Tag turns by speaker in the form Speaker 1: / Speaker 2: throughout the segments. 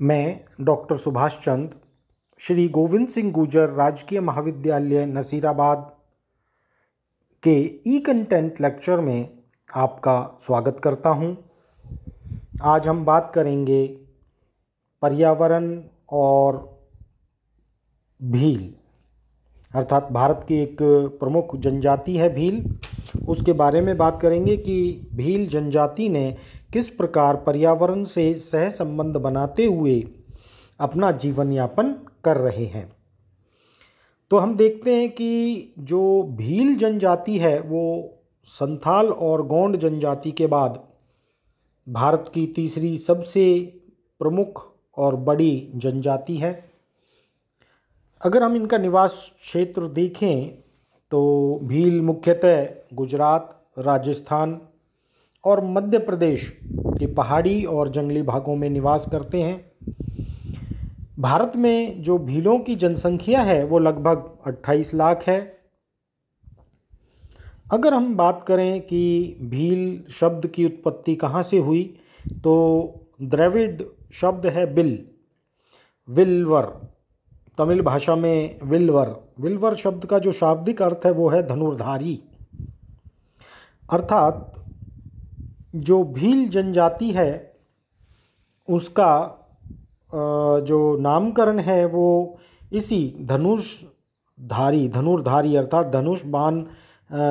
Speaker 1: मैं डॉक्टर सुभाष चंद श्री गोविंद सिंह गुजर राजकीय महाविद्यालय नसीराबाद के ई कंटेंट लेक्चर में आपका स्वागत करता हूं। आज हम बात करेंगे पर्यावरण और भील अर्थात भारत की एक प्रमुख जनजाति है भील उसके बारे में बात करेंगे कि भील जनजाति ने किस प्रकार पर्यावरण से सहसंबंध बनाते हुए अपना जीवन यापन कर रहे हैं तो हम देखते हैं कि जो भील जनजाति है वो संथाल और गौंड जनजाति के बाद भारत की तीसरी सबसे प्रमुख और बड़ी जनजाति है अगर हम इनका निवास क्षेत्र देखें तो भील मुख्यतः गुजरात राजस्थान और मध्य प्रदेश के पहाड़ी और जंगली भागों में निवास करते हैं भारत में जो भीलों की जनसंख्या है वो लगभग 28 लाख है अगर हम बात करें कि भील शब्द की उत्पत्ति कहाँ से हुई तो द्रविड शब्द है बिल विल्वर तमिल भाषा में विल्वर विल्वर शब्द का जो शाब्दिक अर्थ है वो है धनुर्धारी अर्थात जो भील जनजाति है उसका जो नामकरण है वो इसी धनुष धारी धनुर्धारी अर्थात धनुष बाण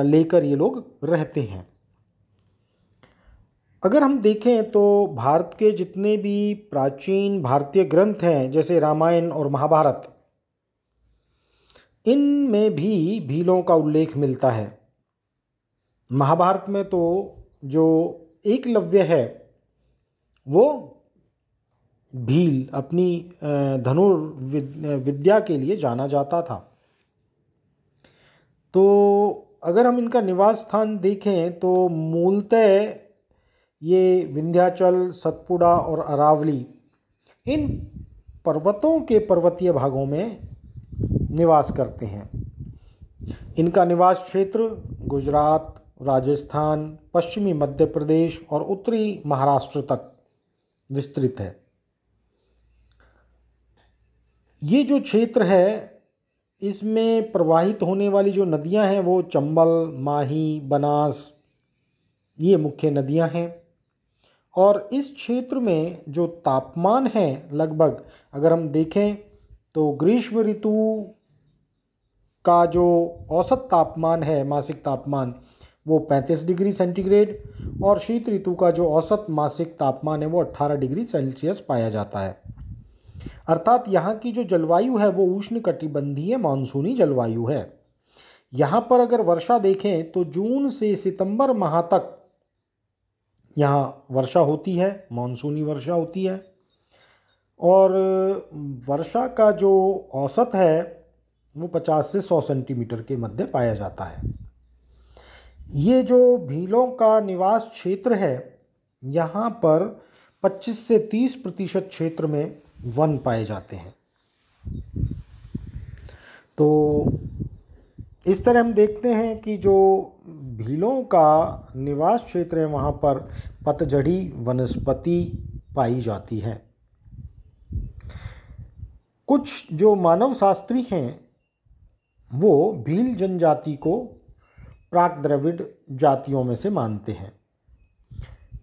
Speaker 1: लेकर ये लोग रहते हैं अगर हम देखें तो भारत के जितने भी प्राचीन भारतीय ग्रंथ हैं जैसे रामायण और महाभारत इन में भी भीलों का उल्लेख मिलता है महाभारत में तो जो एकलव्य है वो भील अपनी धनुर्विद्या के लिए जाना जाता था तो अगर हम इनका निवास स्थान देखें तो मूलतः ये विंध्याचल सतपुड़ा और अरावली इन पर्वतों के पर्वतीय भागों में निवास करते हैं इनका निवास क्षेत्र गुजरात राजस्थान पश्चिमी मध्य प्रदेश और उत्तरी महाराष्ट्र तक विस्तृत है ये जो क्षेत्र है इसमें प्रवाहित होने वाली जो नदियां हैं वो चंबल माही बनास ये मुख्य नदियां हैं और इस क्षेत्र में जो तापमान है लगभग अगर हम देखें तो ग्रीष्म ऋतु का जो औसत तापमान है मासिक तापमान वो 35 डिग्री सेंटीग्रेड और शीत ऋतु का जो औसत मासिक तापमान है वो 18 डिग्री सेल्सियस पाया जाता है अर्थात यहाँ की जो जलवायु है वो उष्ण कटिबंधीय मानसूनी जलवायु है यहाँ पर अगर वर्षा देखें तो जून से सितंबर माह तक यहाँ वर्षा होती है मानसूनी वर्षा होती है और वर्षा का जो औसत है वो 50 से 100 सेंटीमीटर के मध्य पाया जाता है ये जो भीलों का निवास क्षेत्र है यहाँ पर 25 से 30 प्रतिशत क्षेत्र में वन पाए जाते हैं तो इस तरह हम देखते हैं कि जो भीलों का निवास क्षेत्र है वहाँ पर पतझड़ी वनस्पति पाई जाती है कुछ जो मानव शास्त्री हैं वो भील जनजाति को प्राक द्रविड़ जातियों में से मानते हैं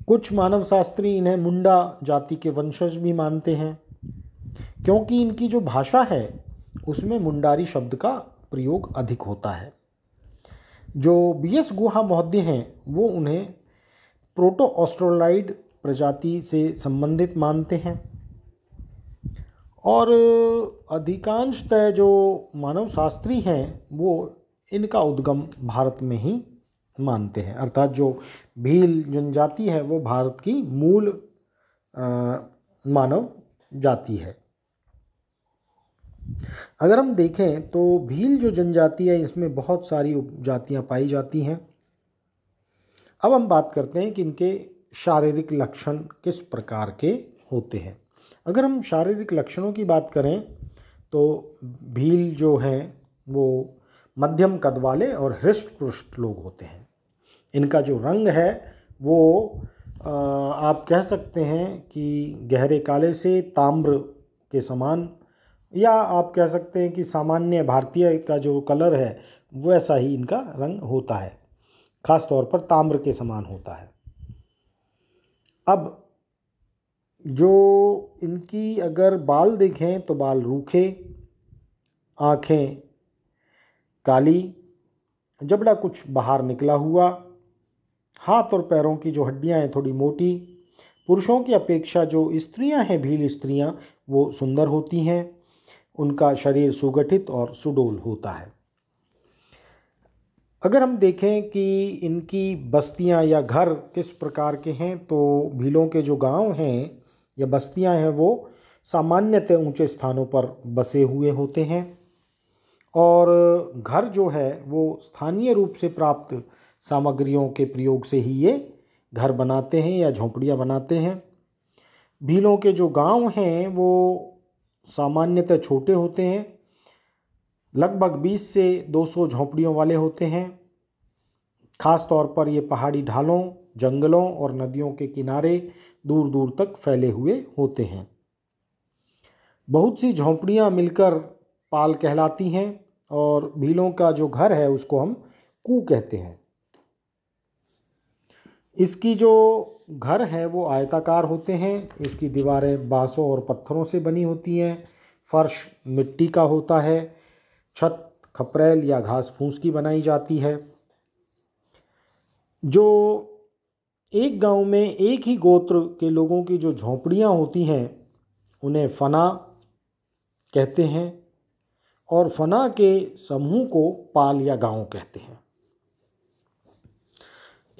Speaker 1: कुछ मानव शास्त्री इन्हें मुंडा जाति के वंशज भी मानते हैं क्योंकि इनकी जो भाषा है उसमें मुंडारी शब्द का प्रयोग अधिक होता है जो बी एस गुहा महोदय हैं वो उन्हें प्रोटो ऑस्ट्रोलाइड प्रजाति से संबंधित मानते हैं और अधिकांशतः जो मानव शास्त्री हैं वो इनका उद्गम भारत में ही मानते हैं अर्थात जो भील जनजाति है वो भारत की मूल आ, मानव जाति है अगर हम देखें तो भील जो जनजाति है इसमें बहुत सारी उपजातियाँ पाई जाती हैं अब हम बात करते हैं कि इनके शारीरिक लक्षण किस प्रकार के होते हैं अगर हम शारीरिक लक्षणों की बात करें तो भील जो हैं वो मध्यम कद वाले और हृष्ट पुष्ट लोग होते हैं इनका जो रंग है वो आप कह सकते हैं कि गहरे काले से ताम्र के समान या आप कह सकते हैं कि सामान्य भारतीय का जो कलर है वैसा ही इनका रंग होता है ख़ास तौर पर ताम्र के समान होता है अब जो इनकी अगर बाल देखें तो बाल रूखे आँखें काली जबड़ा कुछ बाहर निकला हुआ हाथ और पैरों की जो हड्डियां हैं थोड़ी मोटी पुरुषों की अपेक्षा जो स्त्रियां हैं भील स्त्रियां वो सुंदर होती हैं उनका शरीर सुगठित और सुडोल होता है अगर हम देखें कि इनकी बस्तियां या घर किस प्रकार के हैं तो भीलों के जो गांव हैं या बस्तियां हैं वो सामान्यतः ऊंचे स्थानों पर बसे हुए होते हैं और घर जो है वो स्थानीय रूप से प्राप्त सामग्रियों के प्रयोग से ही ये घर बनाते हैं या झोंपड़ियाँ बनाते हैं भीलों के जो गांव हैं वो सामान्यतः छोटे होते हैं लगभग 20 से 200 झोंपड़ियों वाले होते हैं ख़ास तौर पर ये पहाड़ी ढालों जंगलों और नदियों के किनारे दूर दूर तक फैले हुए होते हैं बहुत सी झोंपड़ियाँ मिलकर पाल कहलाती हैं और भीलों का जो घर है उसको हम कू कहते हैं इसकी जो घर है वो आयताकार होते हैं इसकी दीवारें बाँसों और पत्थरों से बनी होती हैं फर्श मिट्टी का होता है छत खपरेल या घास फूस की बनाई जाती है जो एक गांव में एक ही गोत्र के लोगों की जो झोंपड़ियां होती हैं उन्हें फना कहते हैं और फना के समूह को पाल या गांव कहते हैं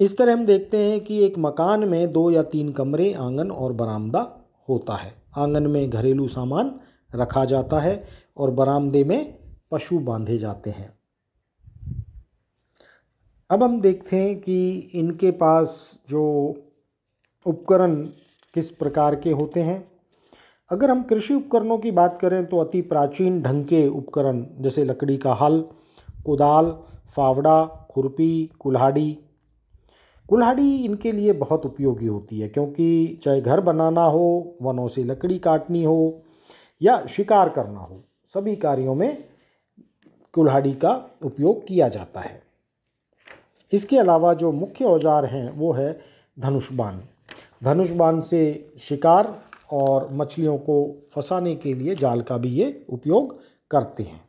Speaker 1: इस तरह हम देखते हैं कि एक मकान में दो या तीन कमरे आंगन और बरामदा होता है आंगन में घरेलू सामान रखा जाता है और बरामदे में पशु बांधे जाते हैं अब हम देखते हैं कि इनके पास जो उपकरण किस प्रकार के होते हैं अगर हम कृषि उपकरणों की बात करें तो अति प्राचीन ढंग के उपकरण जैसे लकड़ी का हल कुदाल फावड़ा खुरपी कुल्हाड़ी कुल्हाड़ी इनके लिए बहुत उपयोगी होती है क्योंकि चाहे घर बनाना हो वनों से लकड़ी काटनी हो या शिकार करना हो सभी कार्यों में कुल्हाड़ी का उपयोग किया जाता है इसके अलावा जो मुख्य औजार हैं वो है धनुष बाण धनुष बाण से शिकार और मछलियों को फंसाने के लिए जाल का भी ये उपयोग करते हैं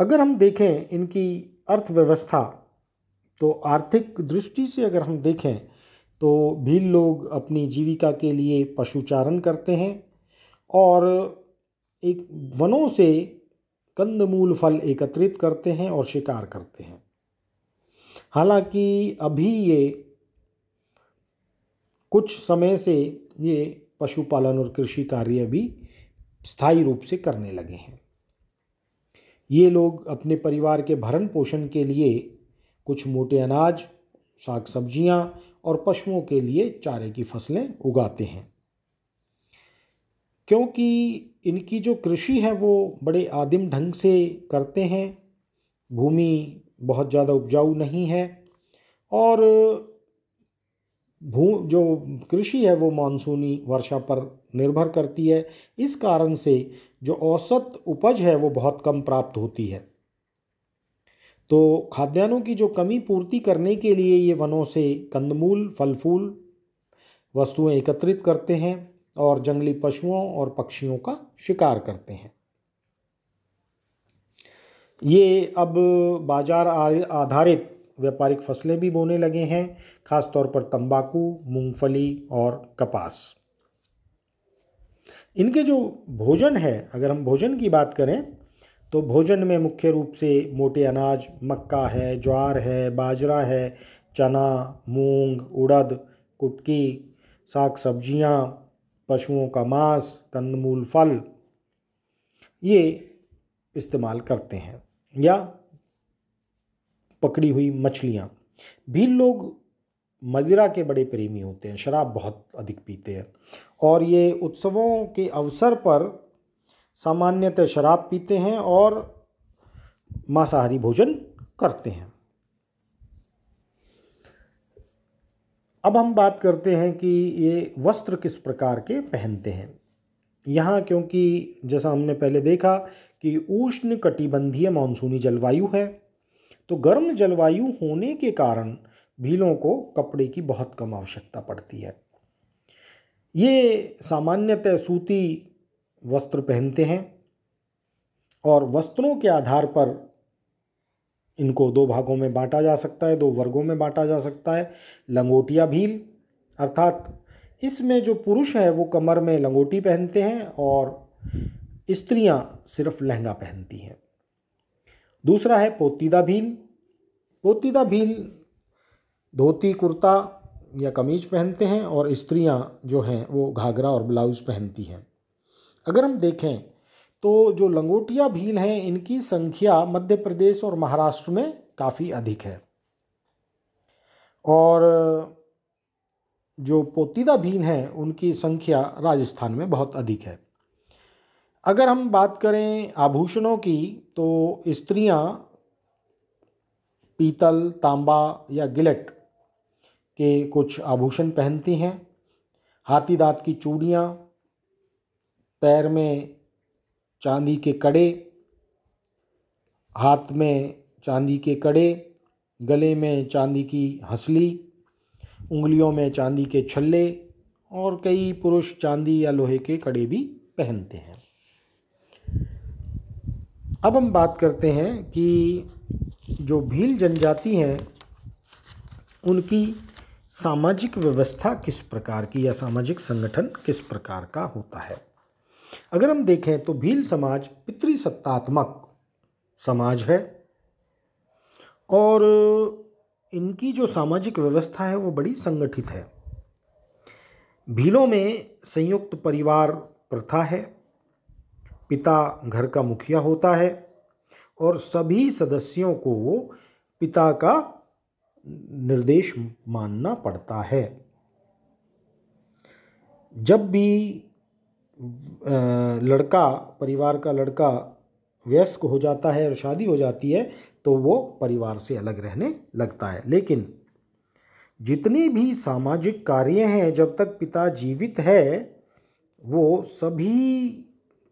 Speaker 1: अगर हम देखें इनकी अर्थव्यवस्था तो आर्थिक दृष्टि से अगर हम देखें तो भील लोग अपनी जीविका के लिए पशुचारण करते हैं और एक वनों से कंदमूल फल एकत्रित करते हैं और शिकार करते हैं हालांकि अभी ये कुछ समय से ये पशुपालन और कृषि कार्य भी स्थायी रूप से करने लगे हैं ये लोग अपने परिवार के भरण पोषण के लिए कुछ मोटे अनाज साग सब्जियां और पशुओं के लिए चारे की फसलें उगाते हैं क्योंकि इनकी जो कृषि है वो बड़े आदिम ढंग से करते हैं भूमि बहुत ज़्यादा उपजाऊ नहीं है और भू जो कृषि है वो मानसूनी वर्षा पर निर्भर करती है इस कारण से जो औसत उपज है वो बहुत कम प्राप्त होती है तो खाद्यान्नों की जो कमी पूर्ति करने के लिए ये वनों से कंदमूल फल फूल वस्तुएं एकत्रित करते हैं और जंगली पशुओं और पक्षियों का शिकार करते हैं ये अब बाजार आधारित व्यापारिक फसलें भी बोने लगे हैं खासतौर पर तंबाकू मूंगफली और कपास इनके जो भोजन है अगर हम भोजन की बात करें तो भोजन में मुख्य रूप से मोटे अनाज मक्का है ज्वार है बाजरा है चना मूंग उड़द कुटकी साग सब्जियां, पशुओं का मांस कंदमूल फल ये इस्तेमाल करते हैं या पकड़ी हुई मछलियाँ भील लोग मदिरा के बड़े प्रेमी होते हैं शराब बहुत अधिक पीते हैं और ये उत्सवों के अवसर पर सामान्यतः शराब पीते हैं और मांसाहारी भोजन करते हैं अब हम बात करते हैं कि ये वस्त्र किस प्रकार के पहनते हैं यहाँ क्योंकि जैसा हमने पहले देखा कि उष्ण कटिबंधीय मानसूनी जलवायु है तो गर्म जलवायु होने के कारण भीलों को कपड़े की बहुत कम आवश्यकता पड़ती है ये सामान्यतः सूती वस्त्र पहनते हैं और वस्त्रों के आधार पर इनको दो भागों में बांटा जा सकता है दो वर्गों में बांटा जा सकता है लंगोटिया भील अर्थात इसमें जो पुरुष है वो कमर में लंगोटी पहनते हैं और स्त्रियां सिर्फ लहंगा पहनती हैं दूसरा है पोतीदा भील पोतीदा भील धोती कुर्ता या कमीज पहनते हैं और स्त्रियां जो हैं वो घाघरा और ब्लाउज़ पहनती हैं अगर हम देखें तो जो लंगोटिया भील हैं इनकी संख्या मध्य प्रदेश और महाराष्ट्र में काफ़ी अधिक है और जो पोतीदा भील हैं उनकी संख्या राजस्थान में बहुत अधिक है अगर हम बात करें आभूषणों की तो स्त्रियां पीतल तांबा या गिलेट के कुछ आभूषण पहनती हैं हाथी दांत की चूड़ियाँ पैर में चांदी के कड़े हाथ में चांदी के कड़े गले में चांदी की हंसली उंगलियों में चांदी के छल्ले और कई पुरुष चांदी या लोहे के कड़े भी पहनते हैं अब हम बात करते हैं कि जो भील जनजाति हैं उनकी सामाजिक व्यवस्था किस प्रकार की या सामाजिक संगठन किस प्रकार का होता है अगर हम देखें तो भील समाज पितृसत्तात्मक समाज है और इनकी जो सामाजिक व्यवस्था है वो बड़ी संगठित है भीलों में संयुक्त परिवार प्रथा है पिता घर का मुखिया होता है और सभी सदस्यों को पिता का निर्देश मानना पड़ता है जब भी लड़का परिवार का लड़का व्यस्क हो जाता है और शादी हो जाती है तो वो परिवार से अलग रहने लगता है लेकिन जितने भी सामाजिक कार्य हैं जब तक पिता जीवित है वो सभी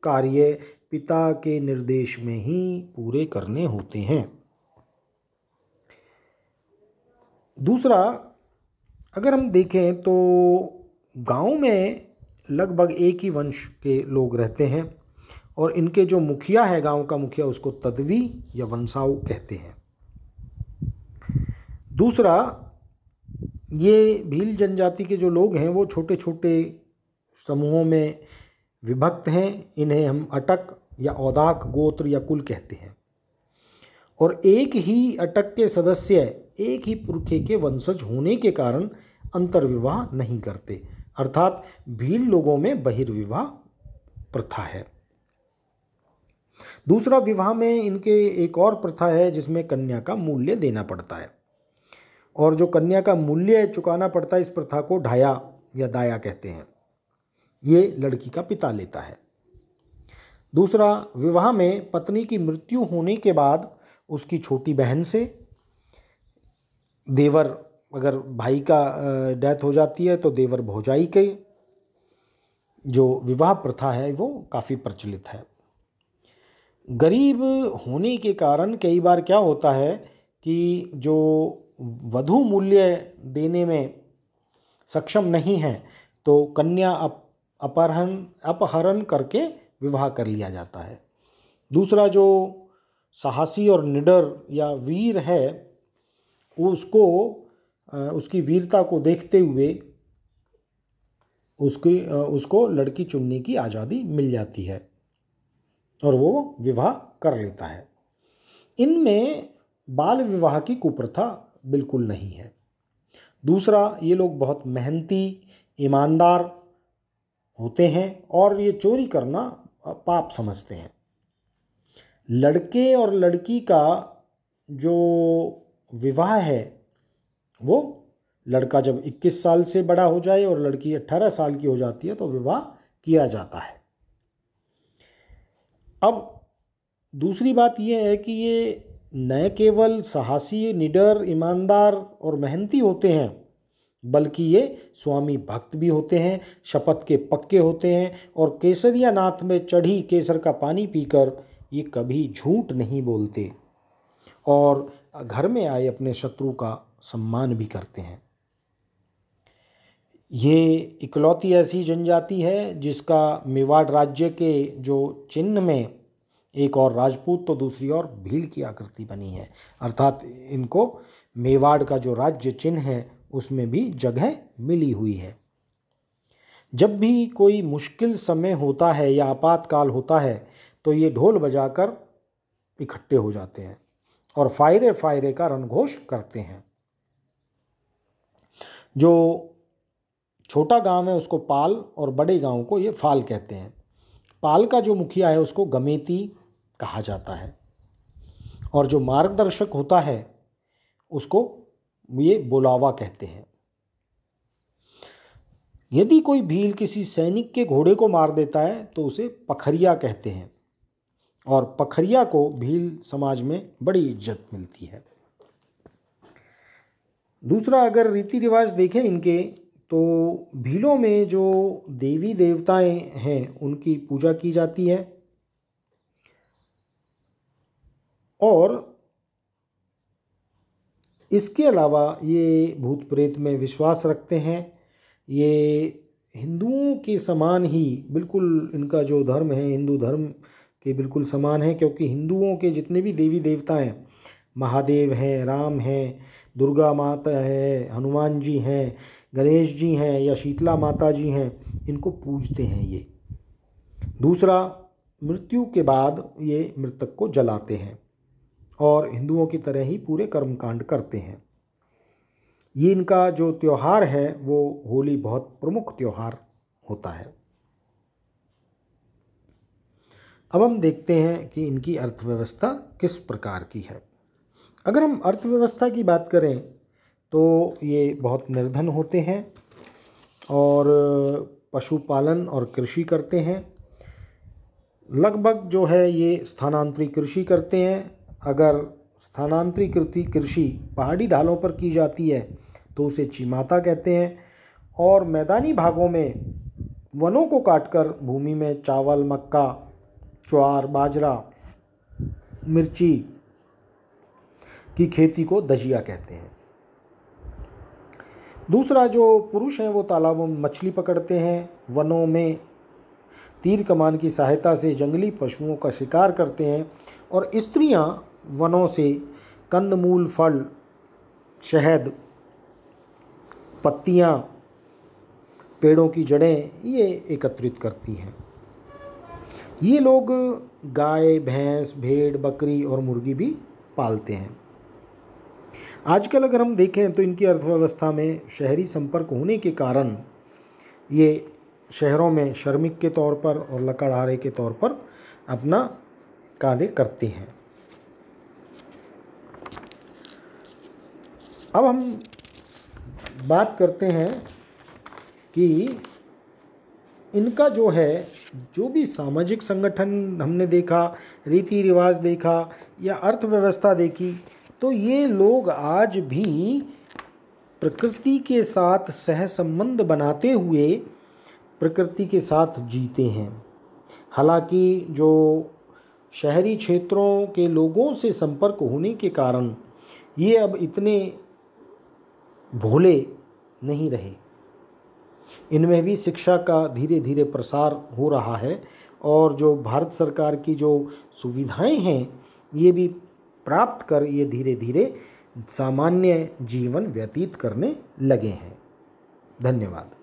Speaker 1: कार्य पिता के निर्देश में ही पूरे करने होते हैं दूसरा अगर हम देखें तो गांव में लगभग एक ही वंश के लोग रहते हैं और इनके जो मुखिया है गांव का मुखिया उसको तदवी या वंशाऊ कहते हैं दूसरा ये भील जनजाति के जो लोग हैं वो छोटे छोटे समूहों में विभक्त हैं इन्हें हम अटक या औदाक गोत्र या कुल कहते हैं और एक ही अटक के सदस्य एक ही पुरखे के वंशज होने के कारण अंतर्विवाह नहीं करते अर्थात भीड़ लोगों में बहिर्विवाह प्रथा है दूसरा विवाह में इनके एक और प्रथा है जिसमें कन्या का मूल्य देना पड़ता है और जो कन्या का मूल्य चुकाना पड़ता है इस प्रथा को ढाया या दाया कहते हैं ये लड़की का पिता लेता है दूसरा विवाह में पत्नी की मृत्यु होने के बाद उसकी छोटी बहन से देवर अगर भाई का डेथ हो जाती है तो देवर भौजाई के जो विवाह प्रथा है वो काफ़ी प्रचलित है गरीब होने के कारण कई बार क्या होता है कि जो वधु मूल्य देने में सक्षम नहीं है तो कन्या अब अपहरण अपहरण करके विवाह कर लिया जाता है दूसरा जो साहसी और निडर या वीर है उसको उसकी वीरता को देखते हुए उसकी उसको लड़की चुनने की आज़ादी मिल जाती है और वो विवाह कर लेता है इनमें बाल विवाह की कुप्रथा बिल्कुल नहीं है दूसरा ये लोग बहुत मेहनती ईमानदार होते हैं और ये चोरी करना पाप समझते हैं लड़के और लड़की का जो विवाह है वो लड़का जब 21 साल से बड़ा हो जाए और लड़की 18 साल की हो जाती है तो विवाह किया जाता है अब दूसरी बात यह है कि ये न केवल साहसी निडर ईमानदार और मेहनती होते हैं बल्कि ये स्वामी भक्त भी होते हैं शपथ के पक्के होते हैं और केसरिया नाथ में चढ़ी केसर का पानी पीकर ये कभी झूठ नहीं बोलते और घर में आए अपने शत्रु का सम्मान भी करते हैं ये इकलौती ऐसी जनजाति है जिसका मेवाड़ राज्य के जो चिन्ह में एक और राजपूत तो दूसरी ओर भील की आकृति बनी है अर्थात इनको मेवाड़ का जो राज्य चिन्ह है उसमें भी जगह मिली हुई है जब भी कोई मुश्किल समय होता है या आपातकाल होता है तो ये ढोल बजाकर इकट्ठे हो जाते हैं और फायरे फायरे का रणघोष करते हैं जो छोटा गांव है उसको पाल और बड़े गांव को ये फाल कहते हैं पाल का जो मुखिया है उसको गमेती कहा जाता है और जो मार्गदर्शक होता है उसको ये बुलावा कहते हैं यदि कोई भील किसी सैनिक के घोड़े को मार देता है तो उसे पखरिया कहते हैं और पखरिया को भील समाज में बड़ी इज्जत मिलती है दूसरा अगर रीति रिवाज देखें इनके तो भीलों में जो देवी देवताएं हैं उनकी पूजा की जाती है और इसके अलावा ये भूत प्रेत में विश्वास रखते हैं ये हिंदुओं के समान ही बिल्कुल इनका जो धर्म है हिंदू धर्म के बिल्कुल समान है क्योंकि हिंदुओं के जितने भी देवी देवता हैं महादेव हैं राम हैं दुर्गा माता है हनुमान जी हैं गणेश जी हैं या शीतला माता जी हैं इनको पूजते हैं ये दूसरा मृत्यु के बाद ये मृतक को जलाते हैं और हिंदुओं की तरह ही पूरे कर्मकांड करते हैं ये इनका जो त्यौहार है वो होली बहुत प्रमुख त्यौहार होता है अब हम देखते हैं कि इनकी अर्थव्यवस्था किस प्रकार की है अगर हम अर्थव्यवस्था की बात करें तो ये बहुत निर्धन होते हैं और पशुपालन और कृषि करते हैं लगभग जो है ये स्थानांतरी कृषि करते हैं अगर स्थानांतरीकृति कृषि पहाड़ी ढालों पर की जाती है तो उसे चीमाता कहते हैं और मैदानी भागों में वनों को काटकर भूमि में चावल मक्का ज्वार बाजरा मिर्ची की खेती को दजिया कहते हैं दूसरा जो पुरुष हैं वो तालाबों में मछली पकड़ते हैं वनों में तीर कमान की सहायता से जंगली पशुओं का शिकार करते हैं और स्त्रियां वनों से कंदमूल फल शहद पत्तियाँ पेड़ों की जड़ें ये एकत्रित करती हैं ये लोग गाय भैंस भेड़ बकरी और मुर्गी भी पालते हैं आजकल अगर हम देखें तो इनकी अर्थव्यवस्था में शहरी संपर्क होने के कारण ये शहरों में श्रमिक के तौर पर और लकड़हारे के तौर पर अपना कार्य करते हैं अब हम बात करते हैं कि इनका जो है जो भी सामाजिक संगठन हमने देखा रीति रिवाज देखा या अर्थव्यवस्था देखी तो ये लोग आज भी प्रकृति के साथ सहसंबंध बनाते हुए प्रकृति के साथ जीते हैं हालांकि जो शहरी क्षेत्रों के लोगों से संपर्क होने के कारण ये अब इतने भूले नहीं रहे इनमें भी शिक्षा का धीरे धीरे प्रसार हो रहा है और जो भारत सरकार की जो सुविधाएं हैं ये भी प्राप्त कर ये धीरे धीरे सामान्य जीवन व्यतीत करने लगे हैं धन्यवाद